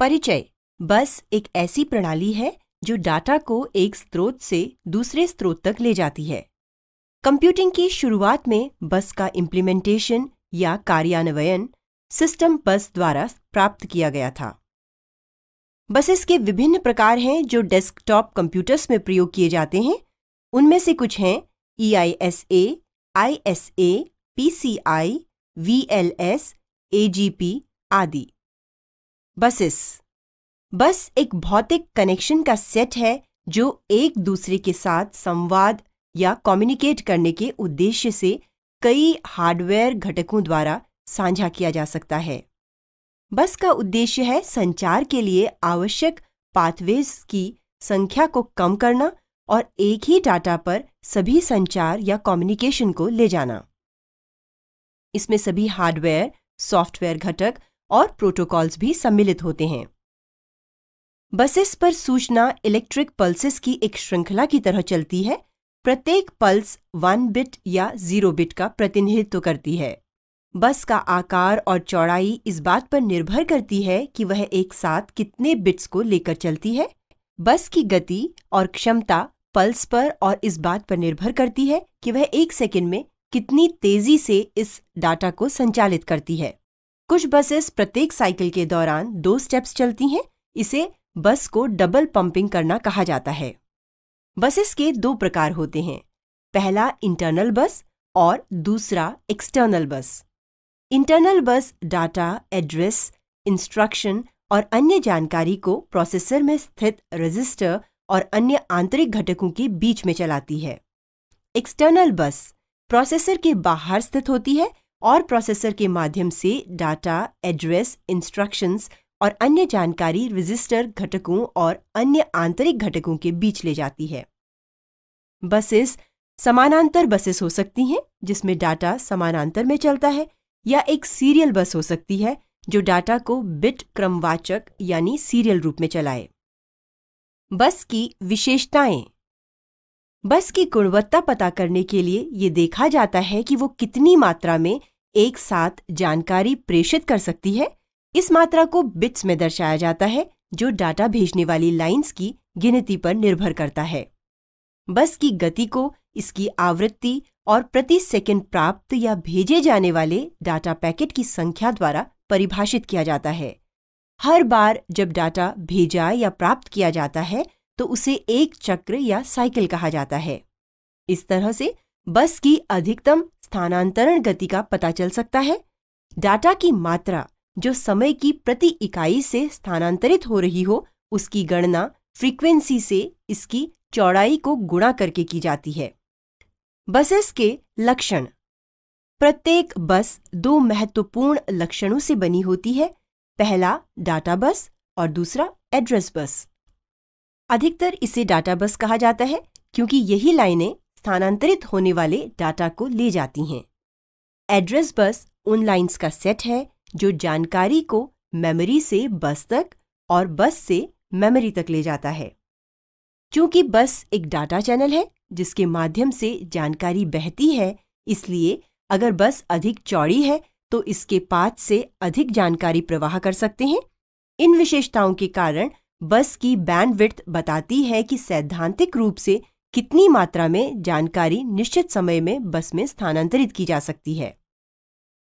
परिचय बस एक ऐसी प्रणाली है जो डाटा को एक स्रोत से दूसरे स्रोत तक ले जाती है कंप्यूटिंग की शुरुआत में बस का इम्प्लीमेंटेशन या कार्यान्वयन सिस्टम बस द्वारा प्राप्त किया गया था बसेस के विभिन्न प्रकार हैं जो डेस्कटॉप कंप्यूटर्स में प्रयोग किए जाते हैं उनमें से कुछ हैं E I S A I S A P C I V L S A G P आदि बसेस बस एक भौतिक कनेक्शन का सेट है जो एक दूसरे के साथ संवाद या कम्युनिकेट करने के उद्देश्य से कई हार्डवेयर घटकों द्वारा साझा किया जा सकता है बस का उद्देश्य है संचार के लिए आवश्यक पाथवेज की संख्या को कम करना और एक ही डाटा पर सभी संचार या कम्युनिकेशन को ले जाना इसमें सभी हार्डवेयर सॉफ्टवेयर घटक और प्रोटोकॉल्स भी सम्मिलित होते हैं बसेस पर सूचना इलेक्ट्रिक पल्सेस की एक श्रृंखला की तरह चलती है प्रत्येक पल्स वन बिट या जीरो बिट का प्रतिनिधित्व करती है बस का आकार और चौड़ाई इस बात पर निर्भर करती है कि वह एक साथ कितने बिट्स को लेकर चलती है बस की गति और क्षमता पल्स पर और इस बात पर निर्भर करती है कि वह एक सेकंड में कितनी तेजी से इस डाटा को संचालित करती है कुछ बसेस प्रत्येक साइकिल के दौरान दो स्टेप्स चलती हैं इसे बस को डबल पंपिंग करना कहा जाता है बसेस के दो प्रकार होते हैं पहला इंटरनल बस और दूसरा एक्सटर्नल बस इंटरनल बस डाटा एड्रेस इंस्ट्रक्शन और अन्य जानकारी को प्रोसेसर में स्थित रजिस्टर और अन्य आंतरिक घटकों के बीच में चलाती है एक्सटर्नल बस प्रोसेसर के बाहर स्थित होती है और प्रोसेसर के माध्यम से डाटा एड्रेस इंस्ट्रक्शंस और अन्य जानकारी रजिस्टर घटकों और अन्य आंतरिक घटकों के बीच ले जाती है बसेस समानांतर बसेस हो सकती हैं जिसमें डाटा समानांतर में चलता है या एक सीरियल बस हो सकती है जो डाटा को बिट क्रमवाचक यानी सीरियल रूप में चलाए बस की विशेषताएं बस की गुणवत्ता पता करने के लिए ये देखा जाता है कि वो कितनी मात्रा में एक साथ जानकारी प्रेषित कर सकती है इस मात्रा को बिट्स में दर्शाया जाता है जो डाटा भेजने वाली लाइंस की गिनती पर निर्भर करता है बस की गति को इसकी आवृत्ति और प्रति सेकंड प्राप्त या भेजे जाने वाले डाटा पैकेट की संख्या द्वारा परिभाषित किया जाता है हर बार जब डाटा भेजा या प्राप्त किया जाता है तो उसे एक चक्र या साइकिल कहा जाता है इस तरह से बस की अधिकतम स्थानांतरण गति का पता चल सकता है डाटा की मात्रा जो समय की प्रति इकाई से स्थानांतरित हो रही हो उसकी गणना फ्रीक्वेंसी से इसकी चौड़ाई को गुणा करके की जाती है बसेस के लक्षण प्रत्येक बस दो महत्वपूर्ण लक्षणों से बनी होती है पहला डाटा बस और दूसरा एड्रेस बस अधिकतर इसे डाटा बस कहा जाता है क्योंकि यही लाइनें स्थानांतरित होने वाले डाटा को ले जाती हैं एड्रेस बस उन लाइंस का सेट है जो जानकारी को मेमोरी से बस तक और बस से मेमोरी तक ले जाता है क्योंकि बस एक डाटा चैनल है जिसके माध्यम से जानकारी बहती है इसलिए अगर बस अधिक चौड़ी है तो इसके पाथ से अधिक जानकारी प्रवाह कर सकते हैं इन विशेषताओं के कारण बस की बैंडविड्थ बताती है कि सैद्धांतिक रूप से कितनी मात्रा में जानकारी निश्चित समय में बस में स्थानांतरित की जा सकती है